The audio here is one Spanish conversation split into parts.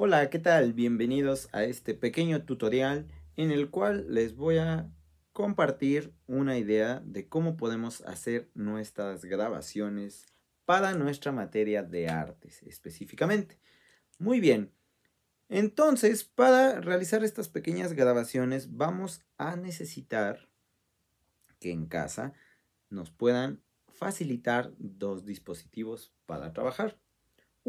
Hola, ¿qué tal? Bienvenidos a este pequeño tutorial en el cual les voy a compartir una idea de cómo podemos hacer nuestras grabaciones para nuestra materia de artes específicamente. Muy bien, entonces para realizar estas pequeñas grabaciones vamos a necesitar que en casa nos puedan facilitar dos dispositivos para trabajar.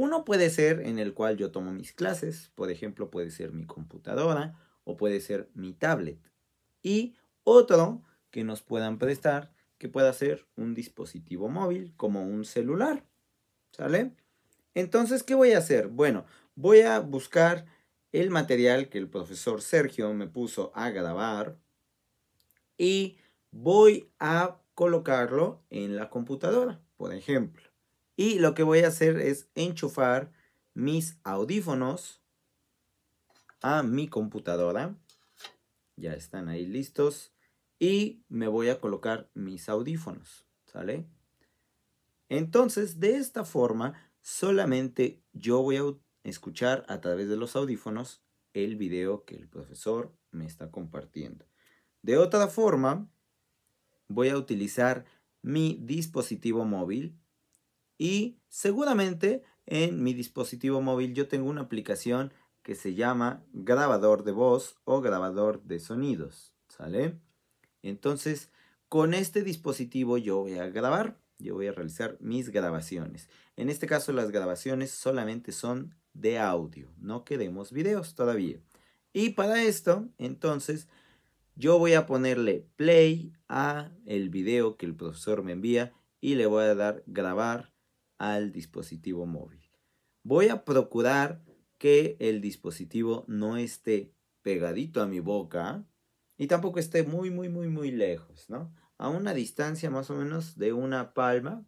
Uno puede ser en el cual yo tomo mis clases, por ejemplo, puede ser mi computadora o puede ser mi tablet. Y otro que nos puedan prestar, que pueda ser un dispositivo móvil como un celular. ¿Sale? Entonces, ¿qué voy a hacer? Bueno, voy a buscar el material que el profesor Sergio me puso a grabar y voy a colocarlo en la computadora, por ejemplo. Y lo que voy a hacer es enchufar mis audífonos a mi computadora. Ya están ahí listos. Y me voy a colocar mis audífonos. ¿Sale? Entonces, de esta forma, solamente yo voy a escuchar a través de los audífonos el video que el profesor me está compartiendo. De otra forma, voy a utilizar mi dispositivo móvil y seguramente en mi dispositivo móvil yo tengo una aplicación que se llama grabador de voz o grabador de sonidos. ¿Sale? Entonces, con este dispositivo yo voy a grabar, yo voy a realizar mis grabaciones. En este caso las grabaciones solamente son de audio, no queremos videos todavía. Y para esto, entonces, yo voy a ponerle play a el video que el profesor me envía y le voy a dar grabar al dispositivo móvil. Voy a procurar que el dispositivo no esté pegadito a mi boca y tampoco esté muy, muy, muy, muy lejos, ¿no? A una distancia más o menos de una palma.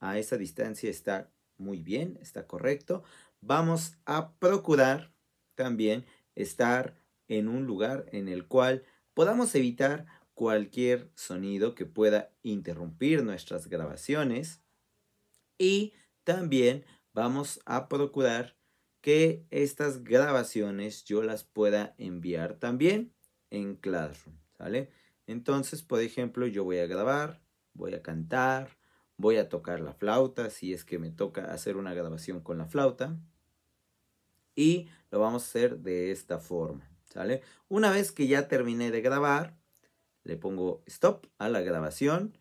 A esa distancia está muy bien, está correcto. Vamos a procurar también estar en un lugar en el cual podamos evitar cualquier sonido que pueda interrumpir nuestras grabaciones y también vamos a procurar que estas grabaciones yo las pueda enviar también en Classroom, ¿sale? Entonces, por ejemplo, yo voy a grabar, voy a cantar, voy a tocar la flauta, si es que me toca hacer una grabación con la flauta. Y lo vamos a hacer de esta forma, ¿sale? Una vez que ya terminé de grabar, le pongo stop a la grabación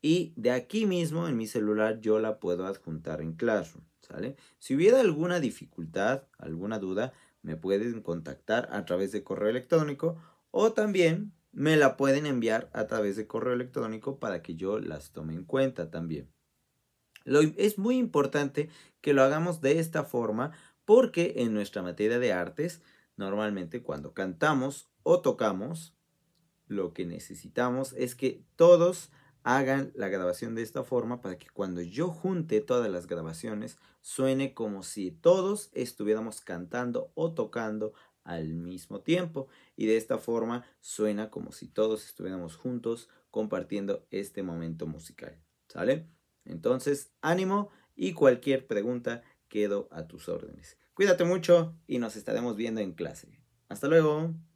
y de aquí mismo en mi celular yo la puedo adjuntar en Classroom, ¿sale? Si hubiera alguna dificultad, alguna duda, me pueden contactar a través de correo electrónico o también me la pueden enviar a través de correo electrónico para que yo las tome en cuenta también. Lo, es muy importante que lo hagamos de esta forma porque en nuestra materia de artes, normalmente cuando cantamos o tocamos, lo que necesitamos es que todos hagan la grabación de esta forma para que cuando yo junte todas las grabaciones suene como si todos estuviéramos cantando o tocando al mismo tiempo y de esta forma suena como si todos estuviéramos juntos compartiendo este momento musical. ¿Sale? Entonces, ánimo y cualquier pregunta quedo a tus órdenes. Cuídate mucho y nos estaremos viendo en clase. Hasta luego.